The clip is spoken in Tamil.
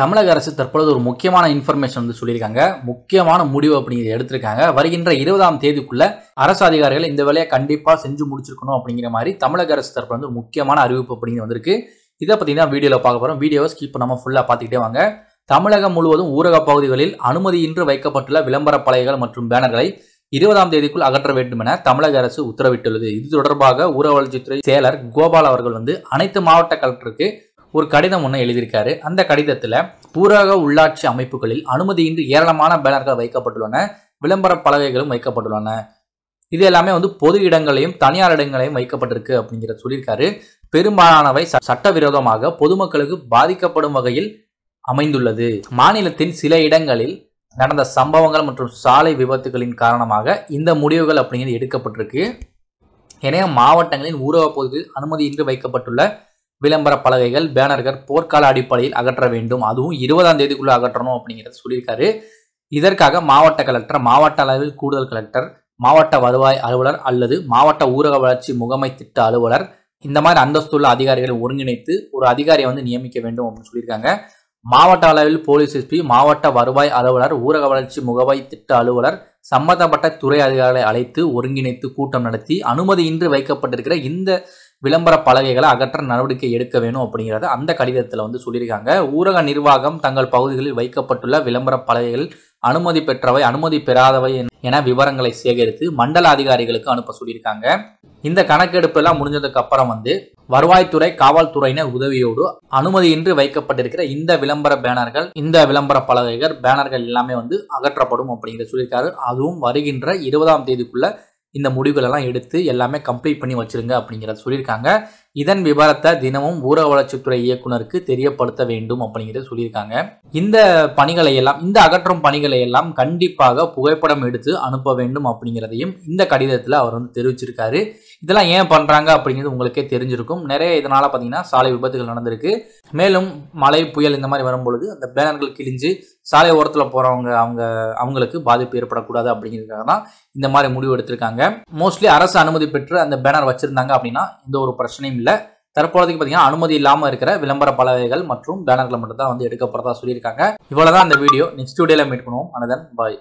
தமிழக அரசு தற்பொழுது ஒரு முக்கியமான இன்ஃபர்மேஷன் வந்து சொல்லியிருக்காங்க முக்கியமான முடிவு அப்படிங்கிறத எடுத்திருக்காங்க வருகின்ற இருபதாம் தேதிக்குள்ள அரசு அதிகாரிகள் இந்த வேலையை கண்டிப்பாக செஞ்சு முடிச்சிருக்கணும் அப்படிங்கிற மாதிரி தமிழக அரசு தற்போது வந்து ஒரு முக்கியமான அறிவிப்பு அப்படிங்கிறது வந்திருக்கு இதை பார்த்தீங்கன்னா வீடியோவில் பார்க்க போகிறோம் வீடியோவை ஸ்கிப் நம்ம ஃபுல்லாக பார்த்துக்கிட்டே வாங்க தமிழகம் முழுவதும் ஊரக பகுதிகளில் அனுமதியின்றி வைக்கப்பட்டுள்ள விளம்பர பலகைகள் மற்றும் பேனர்களை இருபதாம் தேதிக்குள் அகற்ற வேண்டும் என தமிழக அரசு உத்தரவிட்டுள்ளது இது தொடர்பாக ஊரக வளர்ச்சித்துறை செயலர் கோபால் அவர்கள் வந்து அனைத்து மாவட்ட கலெக்டருக்கு ஒரு கடிதம் ஒன்று எழுதியிருக்காரு அந்த கடிதத்தில் ஊரக உள்ளாட்சி அமைப்புகளில் அனுமதியின்றி ஏராளமான பேனர்கள் வைக்கப்பட்டுள்ளன விளம்பர பலகைகளும் வைக்கப்பட்டுள்ளன இது எல்லாமே வந்து பொது இடங்களையும் தனியார் இடங்களையும் வைக்கப்பட்டிருக்கு அப்படிங்கிற சொல்லியிருக்காரு பெரும்பாலானவை சட்டவிரோதமாக பொதுமக்களுக்கு பாதிக்கப்படும் வகையில் அமைந்துள்ளது மாநிலத்தின் சில இடங்களில் நடந்த சம்பவங்கள் மற்றும் சாலை விபத்துகளின் காரணமாக இந்த முடிவுகள் அப்படிங்கிறது எடுக்கப்பட்டிருக்கு எனவே மாவட்டங்களின் ஊரக பகுதியில் அனுமதியின்றி வைக்கப்பட்டுள்ள விளம்பர பலகைகள் பேனர்கள் போர்க்கால அடிப்படையில் அகற்ற வேண்டும் அதுவும் இருபதாம் தேதிக்குள்ளே அகற்றணும் அப்படிங்கிறத சொல்லியிருக்காரு இதற்காக மாவட்ட கலெக்டர் மாவட்ட அளவில் கூடுதல் கலெக்டர் மாவட்ட வருவாய் அலுவலர் அல்லது மாவட்ட ஊரக வளர்ச்சி முகமை திட்ட அலுவலர் இந்த மாதிரி அந்தஸ்துள்ள அதிகாரிகள் ஒருங்கிணைத்து ஒரு அதிகாரியை வந்து நியமிக்க வேண்டும் அப்படின்னு சொல்லியிருக்காங்க மாவட்ட அளவில் போலீஸ் எஸ்பி மாவட்ட வருவாய் அலுவலர் ஊரக வளர்ச்சி முகவை திட்ட அலுவலர் சம்பந்தப்பட்ட துறை அதிகாரிகளை அழைத்து ஒருங்கிணைத்து கூட்டம் நடத்தி அனுமதியின்றி வைக்கப்பட்டிருக்கிற இந்த விளம்பர பலகைகளை அகற்ற நடவடிக்கை எடுக்க வேணும் அப்படிங்கிறத அந்த கடிதத்தில் வந்து சொல்லியிருக்காங்க ஊரக நிர்வாகம் தங்கள் பகுதிகளில் வைக்கப்பட்டுள்ள விளம்பர பலகைகள் அனுமதி பெற்றவை அனுமதி பெறாதவை என விவரங்களை சேகரித்து மண்டல அதிகாரிகளுக்கு அனுப்ப சொல்லியிருக்காங்க இந்த கணக்கெடுப்பு எல்லாம் முடிஞ்சதுக்கு அப்புறம் வந்து வருவாய்த்துறை காவல்துறையினர் உதவியோடு அனுமதியின்றி வைக்கப்பட்டிருக்கிற இந்த விளம்பர பேனர்கள் இந்த விளம்பர பலகைகள் பேனர்கள் எல்லாமே வந்து அகற்றப்படும் அப்படிங்கிற சொல்லியிருக்காரு அதுவும் வருகின்ற இருபதாம் தேதிக்குள்ள இந்த முடிவுகளெல்லாம் எடுத்து எல்லாமே கம்ப்ளீட் பண்ணி வச்சுருங்க அப்படிங்கிறத சொல்லியிருக்காங்க இதன் விவரத்தை தினமும் ஊரக வளர்ச்சித்துறை இயக்குநருக்கு தெரியப்படுத்த வேண்டும் அப்படிங்கிறத சொல்லியிருக்காங்க இந்த பணிகளை எல்லாம் இந்த அகற்றும் பணிகளை எல்லாம் கண்டிப்பாக புகைப்படம் எடுத்து அனுப்ப வேண்டும் அப்படிங்கிறதையும் இந்த கடிதத்தில் அவர் வந்து தெரிவிச்சிருக்காரு இதெல்லாம் ஏன் பண்ணுறாங்க அப்படிங்கிறது உங்களுக்கே தெரிஞ்சிருக்கும் நிறைய இதனால் பார்த்தீங்கன்னா சாலை விபத்துகள் நடந்திருக்கு மேலும் மழை புயல் இந்த மாதிரி வரும்பொழுது அந்த பேனர்கள் கிழிஞ்சு சாலை ஓரத்தில் போகிறவங்க அவங்க அவங்களுக்கு பாதிப்பு ஏற்படக்கூடாது அப்படிங்கிறதுக்காக தான் இந்த மாதிரி முடிவு எடுத்திருக்காங்க மோஸ்ட்லி அரசு அனுமதி பெற்று அந்த பேனர் வச்சுருந்தாங்க அப்படின்னா எந்த ஒரு பிரச்சனையும் இல்லை பீரியடில் தற்பொழுதுக்கு பார்த்தீங்கன்னா அனுமதி இல்லாமல் இருக்கிற விளம்பர பலகைகள் மற்றும் பேனர்களை மட்டும் தான் வந்து எடுக்கப்படுறதா சொல்லியிருக்காங்க இவ்வளோ அந்த வீடியோ நெக்ஸ்ட் வீடியோவில் மீட் பண்ணுவோம் அனதன் பாய்